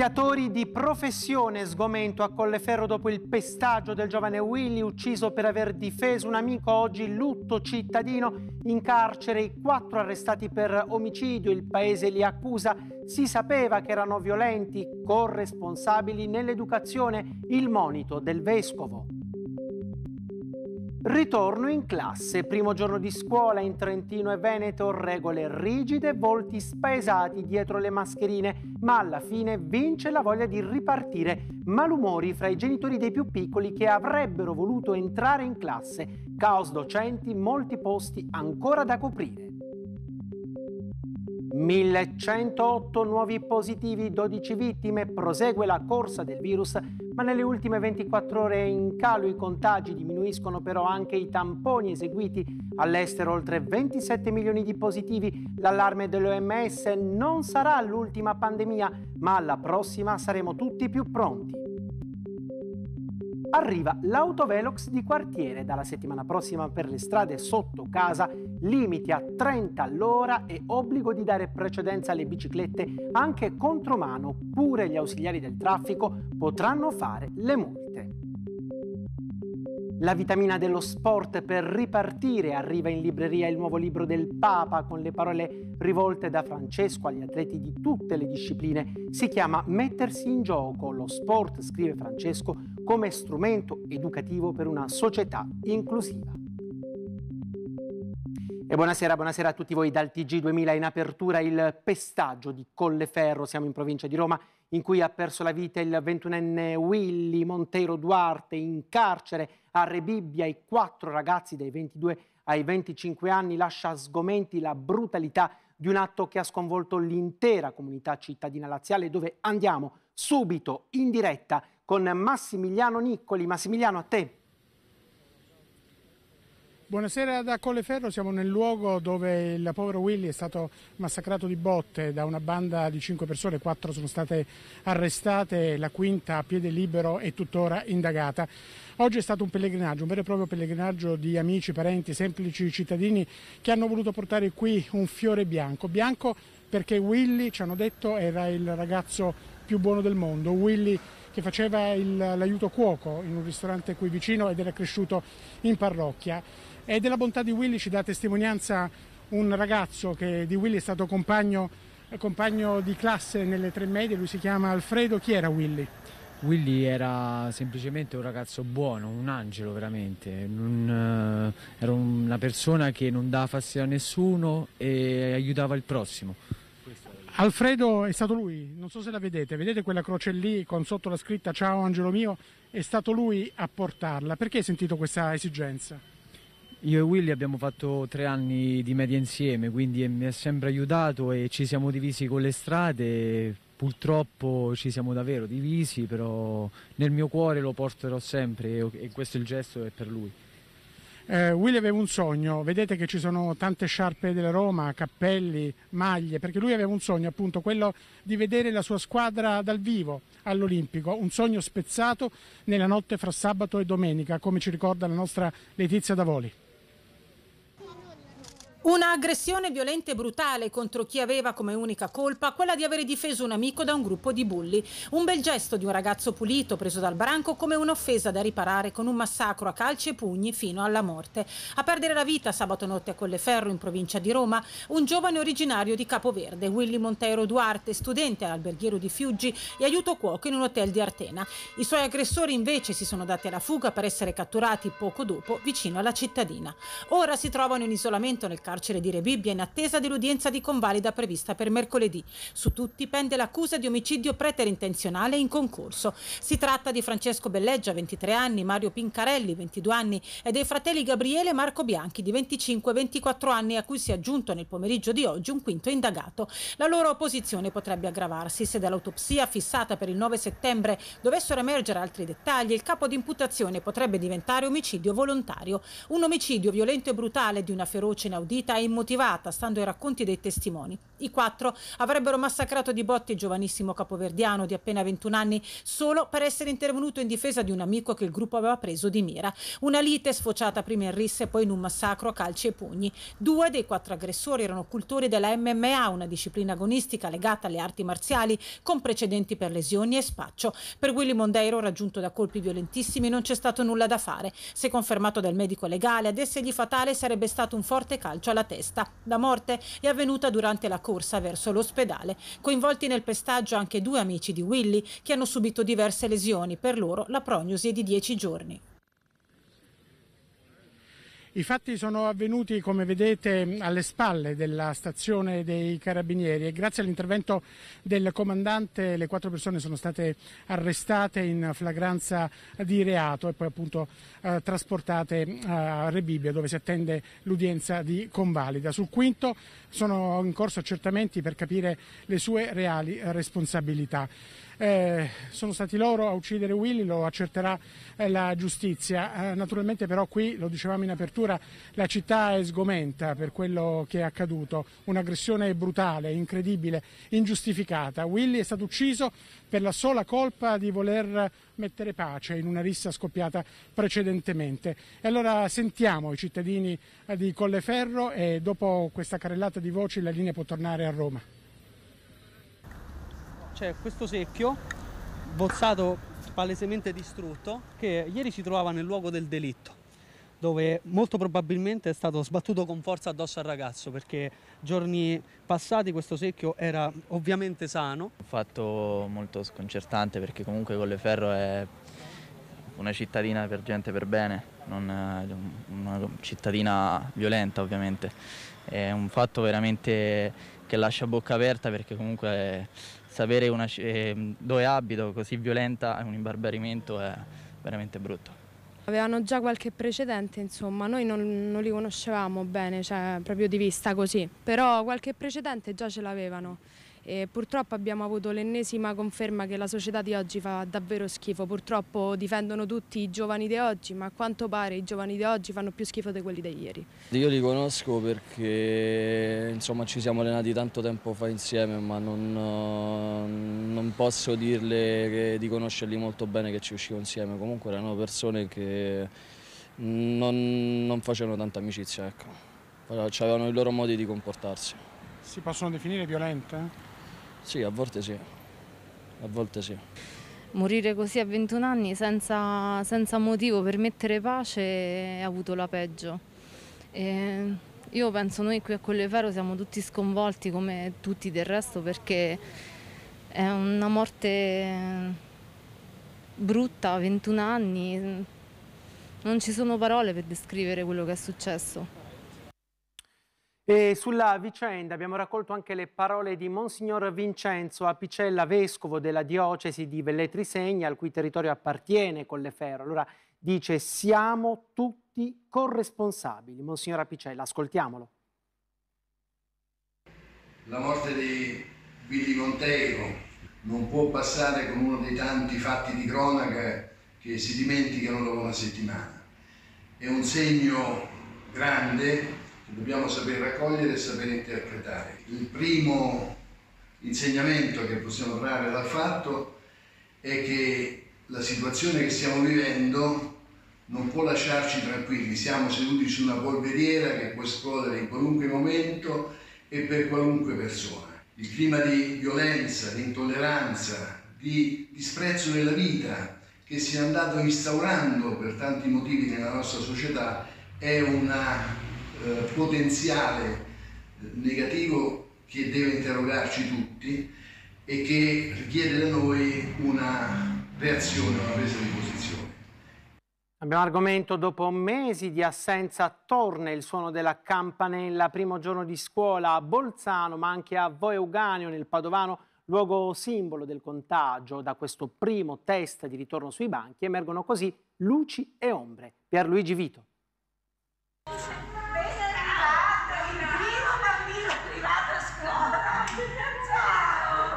Picchiatori di professione sgomento a Colleferro dopo il pestaggio del giovane Willy ucciso per aver difeso un amico oggi lutto cittadino in carcere i quattro arrestati per omicidio il paese li accusa si sapeva che erano violenti corresponsabili nell'educazione il monito del vescovo Ritorno in classe, primo giorno di scuola in Trentino e Veneto, regole rigide, volti spaesati dietro le mascherine, ma alla fine vince la voglia di ripartire, malumori fra i genitori dei più piccoli che avrebbero voluto entrare in classe, caos docenti, molti posti ancora da coprire. 1108 nuovi positivi, 12 vittime, prosegue la corsa del virus ma nelle ultime 24 ore in calo i contagi, diminuiscono però anche i tamponi eseguiti all'estero, oltre 27 milioni di positivi. L'allarme dell'OMS non sarà l'ultima pandemia, ma alla prossima saremo tutti più pronti. Arriva l'autovelox di quartiere dalla settimana prossima per le strade sotto casa, limiti a 30 all'ora e obbligo di dare precedenza alle biciclette anche contromano, pure gli ausiliari del traffico potranno fare le multe. La vitamina dello sport per ripartire arriva in libreria il nuovo libro del Papa con le parole rivolte da Francesco agli atleti di tutte le discipline. Si chiama Mettersi in gioco, lo sport, scrive Francesco, come strumento educativo per una società inclusiva. E buonasera, buonasera a tutti voi dal TG2000 in apertura il pestaggio di Colleferro, siamo in provincia di Roma, in cui ha perso la vita il 21enne Willy Monteiro Duarte in carcere a Rebibbia e quattro ragazzi dai 22 ai 25 anni lascia sgomenti la brutalità di un atto che ha sconvolto l'intera comunità cittadina laziale dove andiamo subito in diretta con Massimiliano Niccoli. Massimiliano a te. Buonasera da Colleferro, siamo nel luogo dove il povero Willy è stato massacrato di botte da una banda di cinque persone, quattro sono state arrestate, la quinta a piede libero è tuttora indagata. Oggi è stato un pellegrinaggio, un vero e proprio pellegrinaggio di amici, parenti, semplici cittadini che hanno voluto portare qui un fiore bianco. Bianco perché Willy, ci hanno detto, era il ragazzo più buono del mondo. Willy che faceva l'aiuto cuoco in un ristorante qui vicino ed era cresciuto in parrocchia. E della bontà di Willy ci dà testimonianza un ragazzo che di Willy è stato compagno, compagno di classe nelle tre medie, lui si chiama Alfredo. Chi era Willy? Willy era semplicemente un ragazzo buono, un angelo veramente, un, eh, era una persona che non dava fastidio a nessuno e aiutava il prossimo. Alfredo è stato lui, non so se la vedete, vedete quella croce lì con sotto la scritta Ciao Angelo mio, è stato lui a portarla. Perché hai sentito questa esigenza? Io e Willy abbiamo fatto tre anni di media insieme, quindi mi ha sempre aiutato e ci siamo divisi con le strade. Purtroppo ci siamo davvero divisi, però nel mio cuore lo porterò sempre e questo è il gesto è per lui. Eh, Willy aveva un sogno, vedete che ci sono tante sciarpe della Roma, cappelli, maglie, perché lui aveva un sogno appunto quello di vedere la sua squadra dal vivo all'Olimpico, un sogno spezzato nella notte fra sabato e domenica, come ci ricorda la nostra Letizia Davoli. Un'aggressione violenta e brutale contro chi aveva come unica colpa quella di avere difeso un amico da un gruppo di bulli. Un bel gesto di un ragazzo pulito preso dal branco come un'offesa da riparare con un massacro a calci e pugni fino alla morte. A perdere la vita sabato notte a Colleferro in provincia di Roma un giovane originario di Capoverde, Willy Monteiro Duarte, studente all'alberghiero di Fiuggi e aiuto cuoco in un hotel di Artena. I suoi aggressori invece si sono dati alla fuga per essere catturati poco dopo vicino alla cittadina. Ora si trovano in isolamento nel carcere carcere di Rebibbia in attesa dell'udienza di convalida prevista per mercoledì. Su tutti pende l'accusa di omicidio preterintenzionale in concorso. Si tratta di Francesco Belleggia, 23 anni, Mario Pincarelli, 22 anni e dei fratelli Gabriele e Marco Bianchi, di 25 e 24 anni, a cui si è aggiunto nel pomeriggio di oggi un quinto indagato. La loro posizione potrebbe aggravarsi se dall'autopsia fissata per il 9 settembre dovessero emergere altri dettagli, il capo di imputazione potrebbe diventare omicidio volontario. Un omicidio violento e brutale di una ferocia inaudita vendita immotivata, stando ai racconti dei testimoni. I quattro avrebbero massacrato di botte il giovanissimo capoverdiano di appena 21 anni solo per essere intervenuto in difesa di un amico che il gruppo aveva preso di mira. Una lite sfociata prima in risse e poi in un massacro a calci e pugni. Due dei quattro aggressori erano cultori della MMA, una disciplina agonistica legata alle arti marziali, con precedenti per lesioni e spaccio. Per Willy Mondeiro, raggiunto da colpi violentissimi, non c'è stato nulla da fare. Se confermato dal medico legale, ad essergli fatale sarebbe stato un forte calcio calcio alla testa. La morte è avvenuta durante la corsa verso l'ospedale. Coinvolti nel pestaggio anche due amici di Willy che hanno subito diverse lesioni. Per loro la prognosi è di 10 giorni. I fatti sono avvenuti, come vedete, alle spalle della stazione dei Carabinieri e grazie all'intervento del comandante le quattro persone sono state arrestate in flagranza di reato e poi appunto eh, trasportate eh, a Rebibbia dove si attende l'udienza di convalida. Sul quinto sono in corso accertamenti per capire le sue reali eh, responsabilità eh, sono stati loro a uccidere Willy, lo accerterà eh, la giustizia. Eh, naturalmente però qui, lo dicevamo in apertura, la città è sgomenta per quello che è accaduto, un'aggressione brutale, incredibile, ingiustificata. Willy è stato ucciso per la sola colpa di voler mettere pace in una rissa scoppiata precedentemente. E allora sentiamo i cittadini eh, di Colleferro e dopo questa carrellata di voci la linea può tornare a Roma c'è questo secchio bozzato palesemente distrutto che ieri si trovava nel luogo del delitto dove molto probabilmente è stato sbattuto con forza addosso al ragazzo perché giorni passati questo secchio era ovviamente sano. Un fatto molto sconcertante perché comunque Colleferro è una cittadina per gente per bene, non una cittadina violenta ovviamente. È un fatto veramente che lascia bocca aperta perché comunque sapere una, eh, dove abito così violenta, un imbarbarimento è veramente brutto. Avevano già qualche precedente, insomma, noi non, non li conoscevamo bene, cioè proprio di vista così, però qualche precedente già ce l'avevano. E purtroppo abbiamo avuto l'ennesima conferma che la società di oggi fa davvero schifo, purtroppo difendono tutti i giovani di oggi, ma a quanto pare i giovani di oggi fanno più schifo di quelli di ieri. Io li conosco perché insomma, ci siamo allenati tanto tempo fa insieme, ma non, eh, non posso dirle di conoscerli molto bene che ci uscivo insieme, comunque erano persone che non, non facevano tanta amicizia, ecco. Cioè, avevano i loro modi di comportarsi. Si possono definire violente? Sì, a volte sì, a volte sì. Morire così a 21 anni senza, senza motivo per mettere pace ha avuto la peggio. E io penso noi qui a Collefero siamo tutti sconvolti come tutti del resto perché è una morte brutta, 21 anni, non ci sono parole per descrivere quello che è successo. E sulla vicenda abbiamo raccolto anche le parole di Monsignor Vincenzo Apicella, vescovo della diocesi di Velletri Segna, al cui territorio appartiene Collefero. Allora dice siamo tutti corresponsabili. Monsignor Apicella, ascoltiamolo. La morte di Billy Monteiro non può passare come uno dei tanti fatti di cronaca che si dimenticano dopo una settimana. È un segno grande dobbiamo saper raccogliere e saper interpretare. Il primo insegnamento che possiamo trarre dal fatto è che la situazione che stiamo vivendo non può lasciarci tranquilli, siamo seduti su una polveriera che può esplodere in qualunque momento e per qualunque persona. Il clima di violenza, di intolleranza, di disprezzo della vita che si è andato instaurando per tanti motivi nella nostra società è una eh, potenziale negativo che deve interrogarci tutti e che richiede da noi una reazione, una presa di posizione. Abbiamo argomento dopo mesi di assenza, torna il suono della campanella, primo giorno di scuola a Bolzano, ma anche a Voeuganeo nel Padovano, luogo simbolo del contagio. Da questo primo test di ritorno sui banchi emergono così luci e ombre. Pierluigi Vito.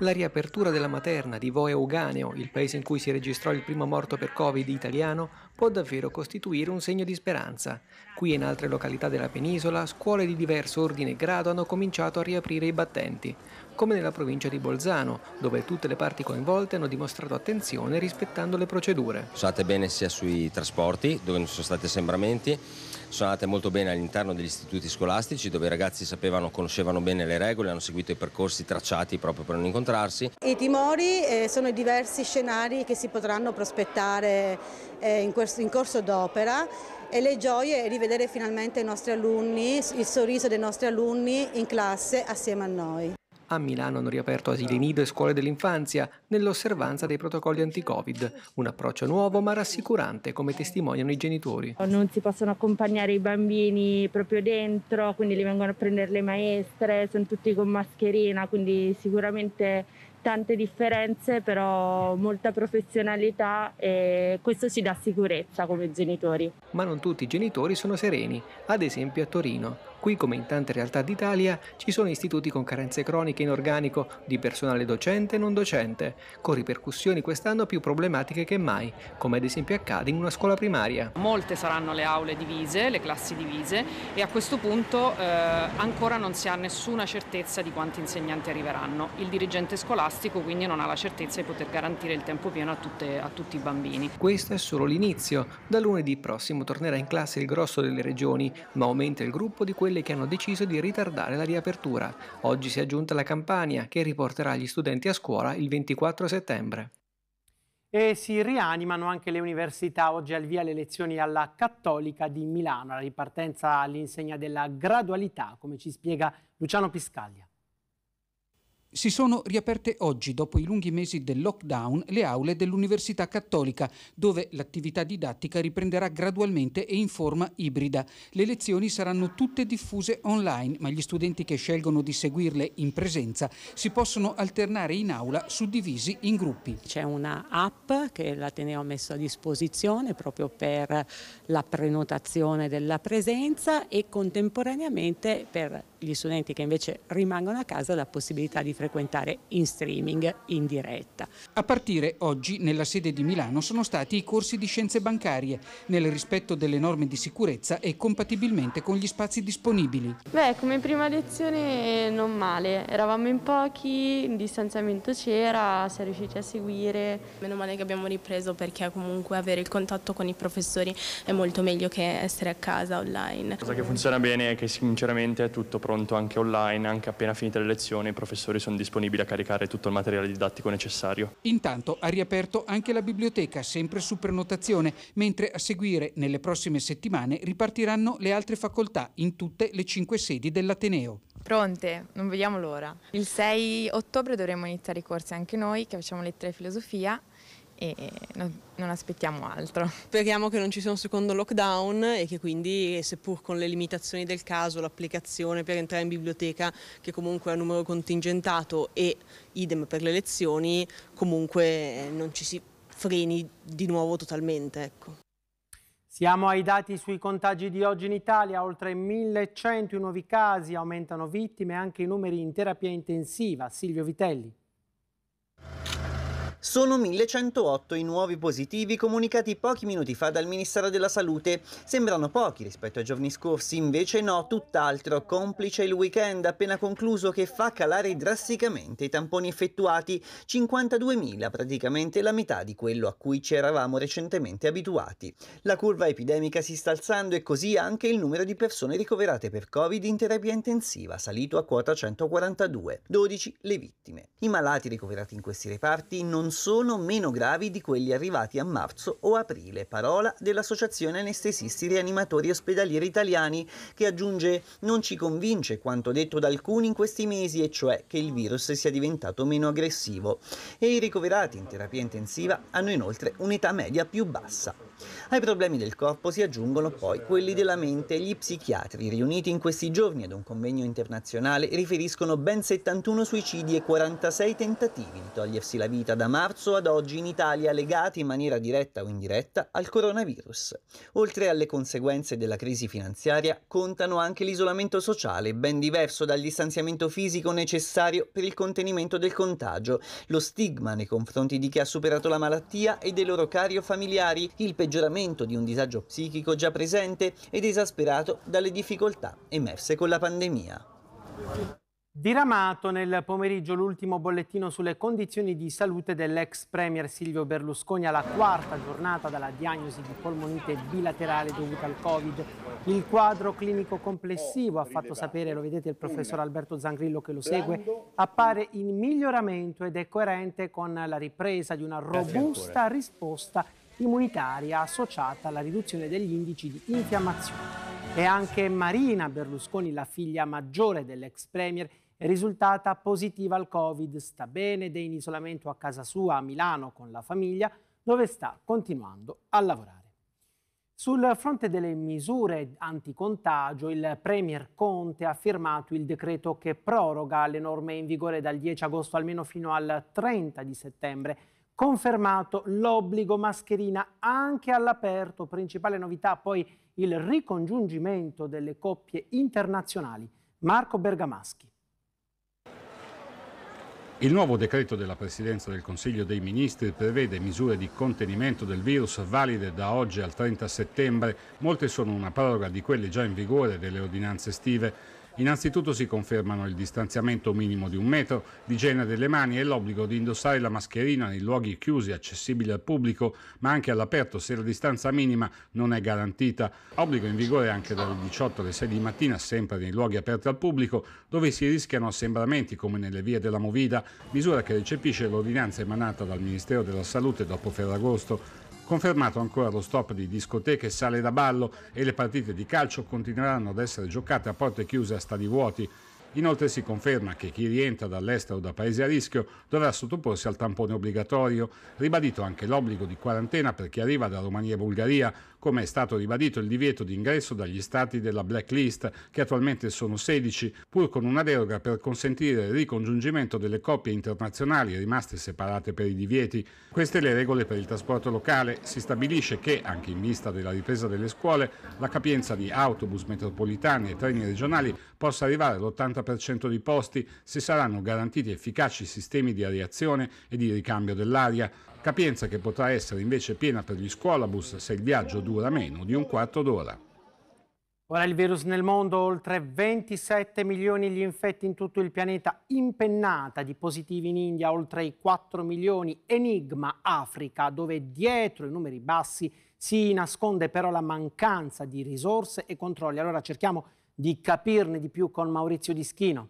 la riapertura della materna di Voe Uganeo, il paese in cui si registrò il primo morto per Covid italiano, può davvero costituire un segno di speranza. Qui e in altre località della penisola, scuole di diverso ordine e grado hanno cominciato a riaprire i battenti, come nella provincia di Bolzano, dove tutte le parti coinvolte hanno dimostrato attenzione rispettando le procedure. Usate bene sia sui trasporti, dove non ci sono stati assembramenti, sono andate molto bene all'interno degli istituti scolastici dove i ragazzi sapevano, conoscevano bene le regole, hanno seguito i percorsi tracciati proprio per non incontrarsi. I timori eh, sono i diversi scenari che si potranno prospettare eh, in, questo, in corso d'opera e le gioie è rivedere finalmente i nostri alunni, il sorriso dei nostri alunni in classe assieme a noi. A Milano hanno riaperto asili nido e scuole dell'infanzia nell'osservanza dei protocolli anti-Covid. Un approccio nuovo ma rassicurante, come testimoniano i genitori. Non si possono accompagnare i bambini proprio dentro, quindi li vengono a prendere le maestre, sono tutti con mascherina, quindi sicuramente tante differenze, però molta professionalità e questo ci dà sicurezza come genitori. Ma non tutti i genitori sono sereni, ad esempio a Torino. Qui, come in tante realtà d'Italia, ci sono istituti con carenze croniche in organico di personale docente e non docente, con ripercussioni quest'anno più problematiche che mai, come ad esempio accade in una scuola primaria. Molte saranno le aule divise, le classi divise e a questo punto eh, ancora non si ha nessuna certezza di quanti insegnanti arriveranno. Il dirigente scolastico quindi non ha la certezza di poter garantire il tempo pieno a, tutte, a tutti i bambini. Questo è solo l'inizio. Da lunedì prossimo tornerà in classe il grosso delle regioni, ma aumenta il gruppo di quelli quelle che hanno deciso di ritardare la riapertura. Oggi si è aggiunta la campagna che riporterà gli studenti a scuola il 24 settembre. E si rianimano anche le università. Oggi al via le lezioni alla Cattolica di Milano, la ripartenza all'insegna della gradualità, come ci spiega Luciano Piscaglia. Si sono riaperte oggi, dopo i lunghi mesi del lockdown, le aule dell'Università Cattolica, dove l'attività didattica riprenderà gradualmente e in forma ibrida. Le lezioni saranno tutte diffuse online, ma gli studenti che scelgono di seguirle in presenza si possono alternare in aula suddivisi in gruppi. C'è una app che l'Ateneo ha messo a disposizione proprio per la prenotazione della presenza e contemporaneamente per gli studenti che invece rimangono a casa la possibilità di fare frequentare in streaming in diretta. A partire oggi nella sede di Milano sono stati i corsi di scienze bancarie nel rispetto delle norme di sicurezza e compatibilmente con gli spazi disponibili. Beh, come prima lezione non male, eravamo in pochi, il distanziamento c'era, si è riusciti a seguire. Meno male che abbiamo ripreso perché comunque avere il contatto con i professori è molto meglio che essere a casa online. La cosa che funziona bene è che sinceramente è tutto pronto anche online, anche appena finite le lezioni i professori sono sono disponibili a caricare tutto il materiale didattico necessario. Intanto ha riaperto anche la biblioteca, sempre su prenotazione, mentre a seguire nelle prossime settimane ripartiranno le altre facoltà in tutte le cinque sedi dell'Ateneo. Pronte, non vediamo l'ora. Il 6 ottobre dovremo iniziare i corsi anche noi che facciamo lettere e filosofia e non, non, aspettiamo altro. Speriamo che non ci sia un secondo lockdown e che quindi, seppur con le limitazioni del caso, l'applicazione per entrare in biblioteca, che comunque è a numero contingentato e idem per le lezioni, comunque eh, non ci si freni di nuovo totalmente. Ecco. Siamo ai dati sui contagi di oggi in Italia, oltre 1100 nuovi casi, aumentano vittime, anche i numeri in terapia intensiva. Silvio Vitelli. Sono 1108 i nuovi positivi comunicati pochi minuti fa dal Ministero della Salute. Sembrano pochi rispetto ai giorni scorsi, invece no, tutt'altro, complice il weekend appena concluso che fa calare drasticamente i tamponi effettuati, 52.000, praticamente la metà di quello a cui ci eravamo recentemente abituati. La curva epidemica si sta alzando e così anche il numero di persone ricoverate per Covid in terapia intensiva, salito a quota 142, 12 le vittime. I malati ricoverati in questi reparti non sono meno gravi di quelli arrivati a marzo o aprile, parola dell'Associazione Anestesisti Rianimatori Ospedalieri Italiani, che aggiunge non ci convince quanto detto da alcuni in questi mesi, e cioè che il virus sia diventato meno aggressivo e i ricoverati in terapia intensiva hanno inoltre un'età media più bassa. Ai problemi del corpo si aggiungono poi quelli della mente. Gli psichiatri riuniti in questi giorni ad un convegno internazionale riferiscono ben 71 suicidi e 46 tentativi di togliersi la vita da marzo ad oggi in Italia legati in maniera diretta o indiretta al coronavirus. Oltre alle conseguenze della crisi finanziaria, contano anche l'isolamento sociale, ben diverso dal distanziamento fisico necessario per il contenimento del contagio, lo stigma nei confronti di chi ha superato la malattia e dei loro cari o familiari, il peggioramento peggioramento di un disagio psichico già presente ed esasperato dalle difficoltà emerse con la pandemia. Diramato nel pomeriggio l'ultimo bollettino sulle condizioni di salute dell'ex premier Silvio Berlusconi alla quarta giornata dalla diagnosi di polmonite bilaterale dovuta al Covid. Il quadro clinico complessivo, ha fatto sapere, lo vedete il professor Alberto Zangrillo che lo segue, appare in miglioramento ed è coerente con la ripresa di una robusta risposta immunitaria associata alla riduzione degli indici di infiammazione. E anche Marina Berlusconi, la figlia maggiore dell'ex premier, è risultata positiva al Covid, sta bene ed è in isolamento a casa sua a Milano con la famiglia, dove sta continuando a lavorare. Sul fronte delle misure anticontagio, il Premier Conte ha firmato il decreto che proroga le norme in vigore dal 10 agosto almeno fino al 30 di settembre confermato l'obbligo mascherina anche all'aperto, principale novità poi il ricongiungimento delle coppie internazionali. Marco Bergamaschi. Il nuovo decreto della Presidenza del Consiglio dei Ministri prevede misure di contenimento del virus valide da oggi al 30 settembre. Molte sono una proroga di quelle già in vigore delle ordinanze estive. Innanzitutto si confermano il distanziamento minimo di un metro, l'igiene delle mani e l'obbligo di indossare la mascherina nei luoghi chiusi accessibili al pubblico, ma anche all'aperto se la distanza minima non è garantita. Obbligo in vigore anche dalle 18 alle 6 di mattina, sempre nei luoghi aperti al pubblico, dove si rischiano assembramenti come nelle vie della Movida, misura che recepisce l'ordinanza emanata dal Ministero della Salute dopo Ferragosto. Confermato ancora lo stop di discoteche, sale da ballo e le partite di calcio continueranno ad essere giocate a porte chiuse a stadi vuoti. Inoltre si conferma che chi rientra dall'estero o da paesi a rischio dovrà sottoporsi al tampone obbligatorio, ribadito anche l'obbligo di quarantena per chi arriva da Romania e Bulgaria, come è stato ribadito il divieto di ingresso dagli stati della blacklist, che attualmente sono 16, pur con una deroga per consentire il ricongiungimento delle coppie internazionali rimaste separate per i divieti. Queste le regole per il trasporto locale. Si stabilisce che, anche in vista della ripresa delle scuole, la capienza di autobus metropolitani e treni regionali possa arrivare all'80% di posti se saranno garantiti efficaci sistemi di areazione e di ricambio dell'aria capienza che potrà essere invece piena per gli scuolabus se il viaggio dura meno di un quarto d'ora. Ora il virus nel mondo, oltre 27 milioni gli infetti in tutto il pianeta, impennata di positivi in India, oltre i 4 milioni, enigma Africa, dove dietro i numeri bassi si nasconde però la mancanza di risorse e controlli. Allora cerchiamo di capirne di più con Maurizio Dischino.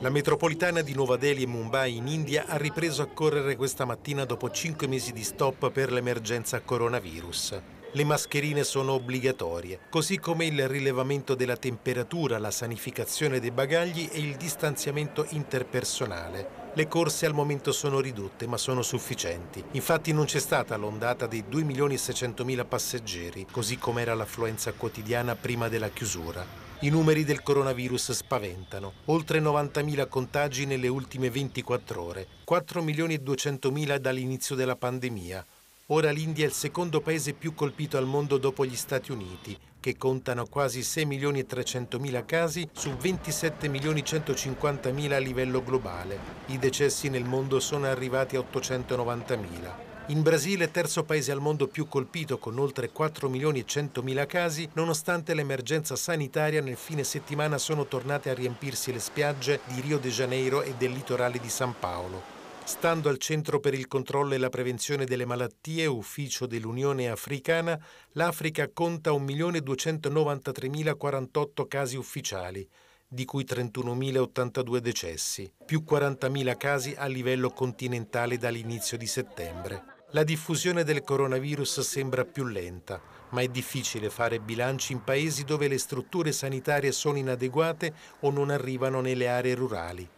La metropolitana di Nuova Delhi e Mumbai in India ha ripreso a correre questa mattina dopo cinque mesi di stop per l'emergenza coronavirus. Le mascherine sono obbligatorie, così come il rilevamento della temperatura, la sanificazione dei bagagli e il distanziamento interpersonale. Le corse al momento sono ridotte ma sono sufficienti. Infatti non c'è stata l'ondata dei 2.600.000 passeggeri, così come era l'affluenza quotidiana prima della chiusura. I numeri del coronavirus spaventano. Oltre 90.000 contagi nelle ultime 24 ore, 4.200.000 dall'inizio della pandemia. Ora l'India è il secondo paese più colpito al mondo dopo gli Stati Uniti, che contano quasi 6.300.000 casi su 27.150.000 a livello globale. I decessi nel mondo sono arrivati a 890.000. In Brasile, terzo paese al mondo più colpito con oltre 4 milioni e 100 mila casi, nonostante l'emergenza sanitaria nel fine settimana sono tornate a riempirsi le spiagge di Rio de Janeiro e del litorale di San Paolo. Stando al Centro per il controllo e la prevenzione delle malattie, ufficio dell'Unione Africana, l'Africa conta 1.293.048 casi ufficiali, di cui 31.082 decessi, più 40.000 casi a livello continentale dall'inizio di settembre. La diffusione del coronavirus sembra più lenta, ma è difficile fare bilanci in paesi dove le strutture sanitarie sono inadeguate o non arrivano nelle aree rurali.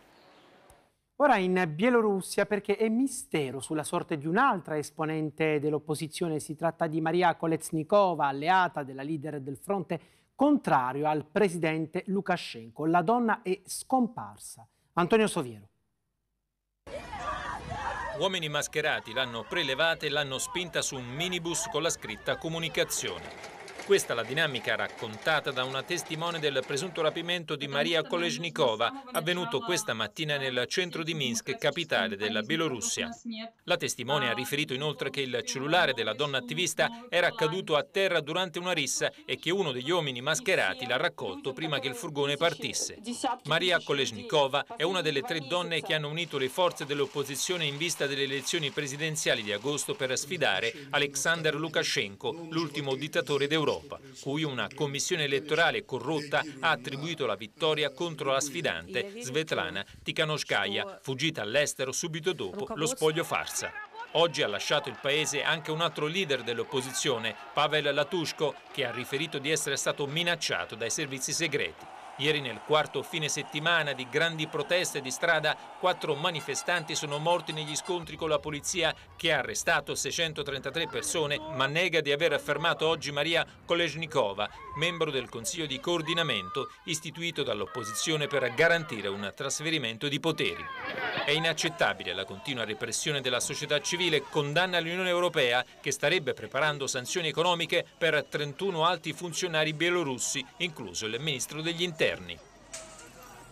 Ora in Bielorussia perché è mistero sulla sorte di un'altra esponente dell'opposizione. Si tratta di Maria Koletsnikova, alleata della leader del fronte contrario al presidente Lukashenko. La donna è scomparsa. Antonio Soviero. Uomini mascherati l'hanno prelevata e l'hanno spinta su un minibus con la scritta comunicazione. Questa è la dinamica raccontata da una testimone del presunto rapimento di Maria Kolesnikova, avvenuto questa mattina nel centro di Minsk, capitale della Bielorussia. La testimone ha riferito inoltre che il cellulare della donna attivista era caduto a terra durante una rissa e che uno degli uomini mascherati l'ha raccolto prima che il furgone partisse. Maria Kolesnikova è una delle tre donne che hanno unito le forze dell'opposizione in vista delle elezioni presidenziali di agosto per sfidare Alexander Lukashenko, l'ultimo dittatore d'Europa. Europa, cui una commissione elettorale corrotta ha attribuito la vittoria contro la sfidante Svetlana Tikhanovskaya, fuggita all'estero subito dopo lo spoglio farsa. Oggi ha lasciato il paese anche un altro leader dell'opposizione, Pavel Latushko, che ha riferito di essere stato minacciato dai servizi segreti. Ieri nel quarto fine settimana di grandi proteste di strada, quattro manifestanti sono morti negli scontri con la polizia che ha arrestato 633 persone ma nega di aver affermato oggi Maria Kolesnikova, membro del Consiglio di coordinamento istituito dall'opposizione per garantire un trasferimento di poteri. È inaccettabile la continua repressione della società civile, condanna l'Unione Europea che starebbe preparando sanzioni economiche per 31 alti funzionari bielorussi, incluso il ministro degli interni interni.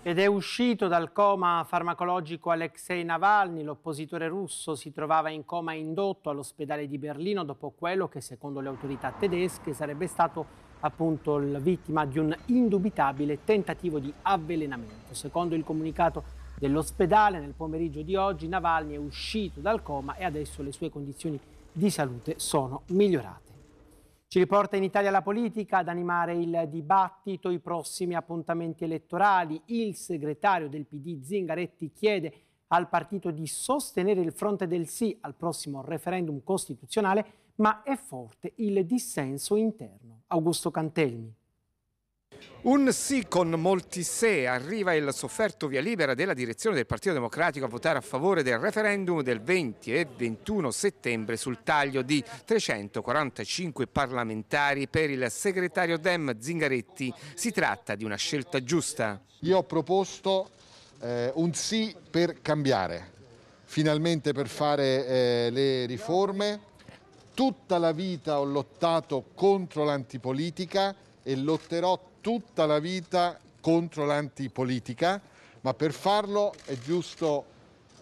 Ed è uscito dal coma farmacologico Alexei Navalny, l'oppositore russo si trovava in coma indotto all'ospedale di Berlino dopo quello che secondo le autorità tedesche sarebbe stato appunto la vittima di un indubitabile tentativo di avvelenamento. Secondo il comunicato dell'ospedale nel pomeriggio di oggi Navalny è uscito dal coma e adesso le sue condizioni di salute sono migliorate. Ci riporta in Italia la politica ad animare il dibattito, i prossimi appuntamenti elettorali. Il segretario del PD Zingaretti chiede al partito di sostenere il fronte del sì al prossimo referendum costituzionale, ma è forte il dissenso interno. Augusto Cantelmi. Un sì con molti se arriva il sofferto via libera della direzione del Partito Democratico a votare a favore del referendum del 20 e 21 settembre sul taglio di 345 parlamentari per il segretario Dem Zingaretti. Si tratta di una scelta giusta. Io ho proposto eh, un sì per cambiare, finalmente per fare eh, le riforme. Tutta la vita ho lottato contro l'antipolitica e lotterò tutta la vita contro l'antipolitica, ma per farlo è giusto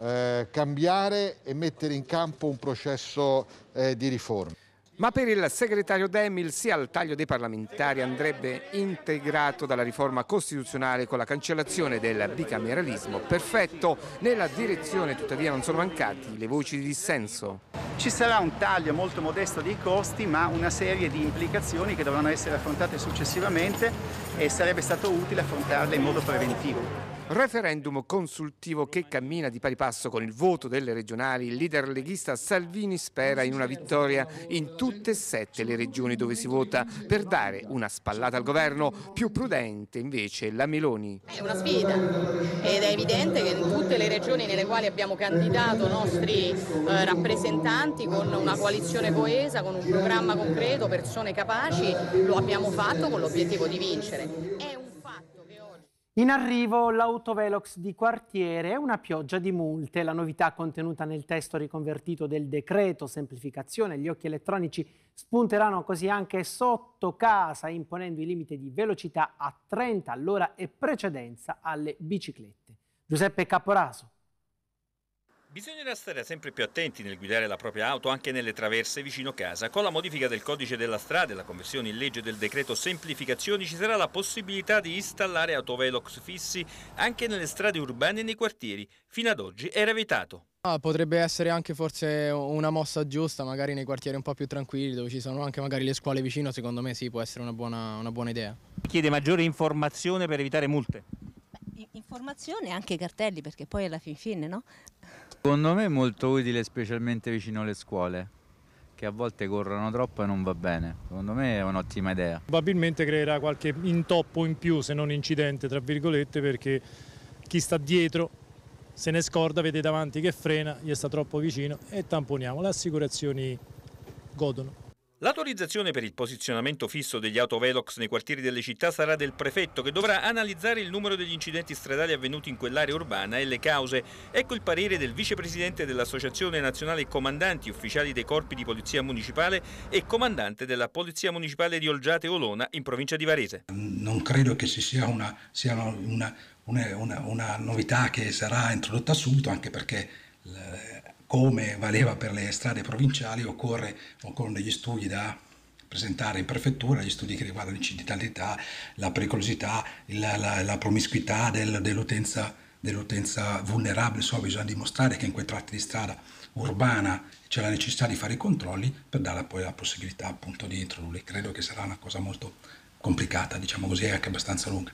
eh, cambiare e mettere in campo un processo eh, di riforma. Ma per il segretario Demil sia il taglio dei parlamentari andrebbe integrato dalla riforma costituzionale con la cancellazione del bicameralismo perfetto. Nella direzione tuttavia non sono mancati le voci di dissenso. Ci sarà un taglio molto modesto dei costi, ma una serie di implicazioni che dovranno essere affrontate successivamente e sarebbe stato utile affrontarle in modo preventivo. Referendum consultivo che cammina di pari passo con il voto delle regionali, il leader leghista Salvini spera in una vittoria in tutte e sette le regioni dove si vota per dare una spallata al governo, più prudente invece la Meloni. È una sfida ed è evidente che in tutte le regioni nelle quali abbiamo candidato nostri eh, rappresentanti con una coalizione coesa, con un programma concreto, persone capaci, lo abbiamo fatto con l'obiettivo di vincere. È in arrivo l'autovelox di quartiere e una pioggia di multe. La novità contenuta nel testo riconvertito del decreto semplificazione, gli occhi elettronici spunteranno così anche sotto casa, imponendo i limiti di velocità a 30 all'ora e precedenza alle biciclette. Giuseppe Caporaso. Bisognerà stare sempre più attenti nel guidare la propria auto anche nelle traverse vicino casa. Con la modifica del codice della strada e la conversione in legge del decreto semplificazioni ci sarà la possibilità di installare autovelox fissi anche nelle strade urbane e nei quartieri. Fino ad oggi era evitato. Ah, potrebbe essere anche forse una mossa giusta, magari nei quartieri un po' più tranquilli dove ci sono anche magari le scuole vicino, secondo me sì, può essere una buona, una buona idea. Chiede maggiore informazione per evitare multe informazione e anche cartelli perché poi alla fin fine no? Secondo me è molto utile specialmente vicino alle scuole che a volte corrono troppo e non va bene. Secondo me è un'ottima idea. Probabilmente creerà qualche intoppo in più, se non incidente, tra virgolette, perché chi sta dietro se ne scorda, vede davanti che frena, gli sta troppo vicino e tamponiamo. Le assicurazioni godono. L'autorizzazione per il posizionamento fisso degli autovelox nei quartieri delle città sarà del prefetto che dovrà analizzare il numero degli incidenti stradali avvenuti in quell'area urbana e le cause. Ecco il parere del vicepresidente dell'Associazione Nazionale Comandanti Ufficiali dei Corpi di Polizia Municipale e comandante della Polizia Municipale di Olgiate Olona in provincia di Varese. Non credo che ci sia una, sia una, una, una novità che sarà introdotta subito anche perché eh, come valeva per le strade provinciali, occorre, occorrono degli studi da presentare in prefettura, gli studi che riguardano l'incidentalità, la pericolosità, la, la, la promiscuità del, dell'utenza, dell'utenza vulnerabile, insomma bisogna dimostrare che in quei tratti di strada urbana c'è la necessità di fare i controlli per dare poi la possibilità appunto di introdurli. Credo che sarà una cosa molto complicata, diciamo così, anche abbastanza lunga.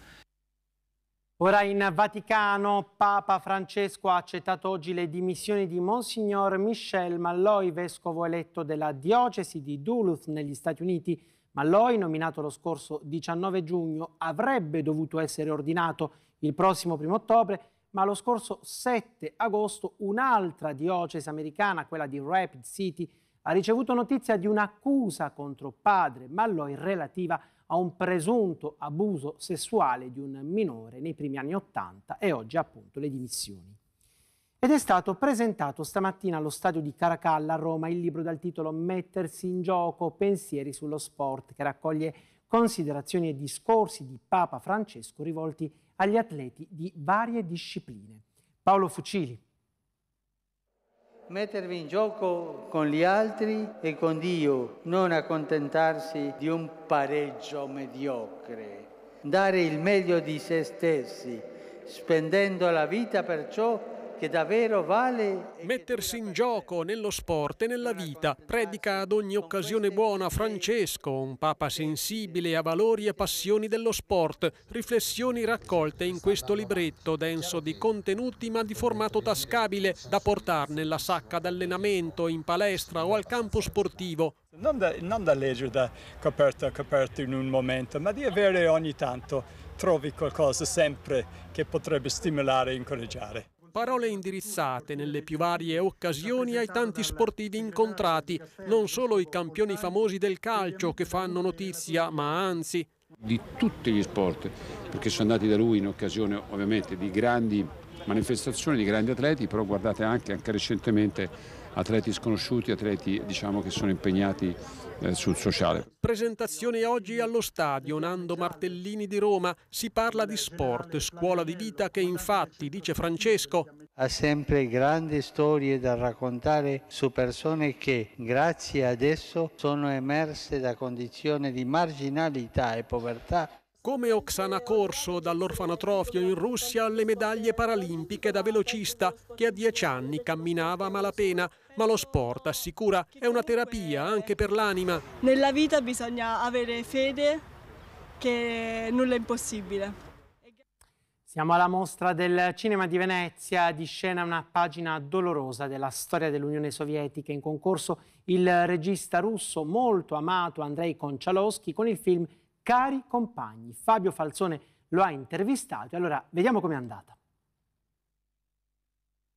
Ora in Vaticano, Papa Francesco ha accettato oggi le dimissioni di Monsignor Michel Malloy, vescovo eletto della diocesi di Duluth negli Stati Uniti. Malloy, nominato lo scorso 19 giugno, avrebbe dovuto essere ordinato il prossimo 1 ottobre, ma lo scorso 7 agosto un'altra diocesi americana, quella di Rapid City, ha ricevuto notizia di un'accusa contro padre Malloy relativa a a un presunto abuso sessuale di un minore nei primi anni Ottanta e oggi appunto le dimissioni. Ed è stato presentato stamattina allo stadio di Caracalla a Roma il libro dal titolo Mettersi in gioco, pensieri sullo sport, che raccoglie considerazioni e discorsi di Papa Francesco rivolti agli atleti di varie discipline. Paolo Fucili, mettervi in gioco con gli altri e con Dio, non accontentarsi di un pareggio mediocre, dare il meglio di se stessi, spendendo la vita per perciò che davvero vale. Mettersi in gioco nello sport e nella vita, predica ad ogni occasione buona Francesco, un papa sensibile a valori e passioni dello sport, riflessioni raccolte in questo libretto denso di contenuti ma di formato tascabile da portare nella sacca d'allenamento, in palestra o al campo sportivo. Non da, non da leggere da coperto a coperto in un momento, ma di avere ogni tanto trovi qualcosa sempre che potrebbe stimolare e incoraggiare. Parole indirizzate nelle più varie occasioni ai tanti sportivi incontrati, non solo i campioni famosi del calcio che fanno notizia, ma anzi... Di tutti gli sport, perché sono andati da lui in occasione ovviamente di grandi manifestazioni, di grandi atleti, però guardate anche, anche recentemente atleti sconosciuti, atleti diciamo, che sono impegnati eh, sul sociale. Presentazione oggi allo stadio Nando Martellini di Roma. Si parla di sport, scuola di vita che infatti, dice Francesco, ha sempre grandi storie da raccontare su persone che grazie ad esso sono emerse da condizioni di marginalità e povertà come Oksana Corso dall'orfanotrofio in Russia alle medaglie paralimpiche da velocista che a dieci anni camminava a malapena, ma lo sport assicura è una terapia anche per l'anima. Nella vita bisogna avere fede che nulla è impossibile. Siamo alla mostra del cinema di Venezia, di scena una pagina dolorosa della storia dell'Unione Sovietica. In concorso il regista russo molto amato Andrei Konchalowski con il film cari compagni. Fabio Falzone lo ha intervistato e allora vediamo com'è andata.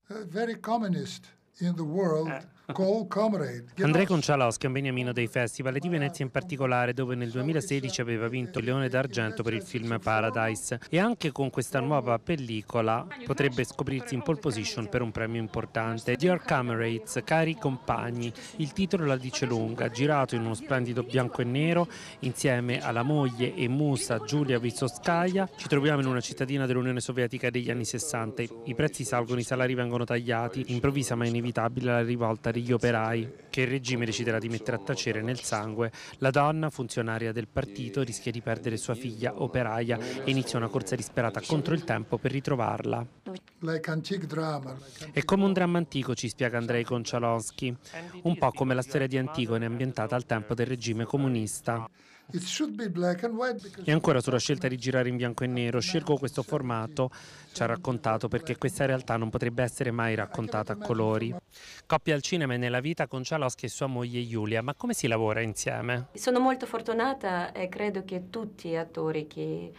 Uh, very communist in the world. Eh Andrei Conchalowski è un beniamino dei festival e di Venezia in particolare, dove nel 2016 aveva vinto il Leone d'Argento per il film Paradise e anche con questa nuova pellicola potrebbe scoprirsi in pole position per un premio importante. Dear Comrades, cari compagni, il titolo la dice lunga, girato in uno splendido bianco e nero insieme alla moglie e musa Giulia Vissoskaya, ci troviamo in una cittadina dell'Unione Sovietica degli anni 60. I prezzi salgono, i salari vengono tagliati, improvvisa ma inevitabile la rivolta dagli operai, che il regime deciderà di mettere a tacere nel sangue. La donna, funzionaria del partito, rischia di perdere sua figlia operaia e inizia una corsa disperata contro il tempo per ritrovarla. È come un dramma antico, ci spiega Andrei Konchalonsky, un po' come la storia di Antigone ambientata al tempo del regime comunista. E ancora sulla scelta di girare in bianco e nero, scelgo questo formato, ci ha raccontato, perché questa realtà non potrebbe essere mai raccontata a colori. Coppia al cinema e nella vita con Cialoschi e sua moglie Giulia, ma come si lavora insieme? Sono molto fortunata e credo che tutti gli attori che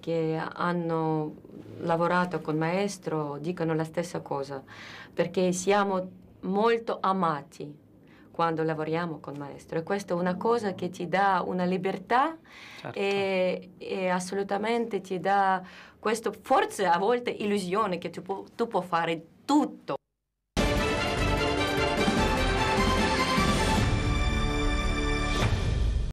che hanno lavorato con maestro dicono la stessa cosa, perché siamo molto amati quando lavoriamo con maestro. E questa è una cosa che ti dà una libertà certo. e, e, assolutamente ti dà questo, forse a volte illusione che tu, pu- tu puoi fare tutto.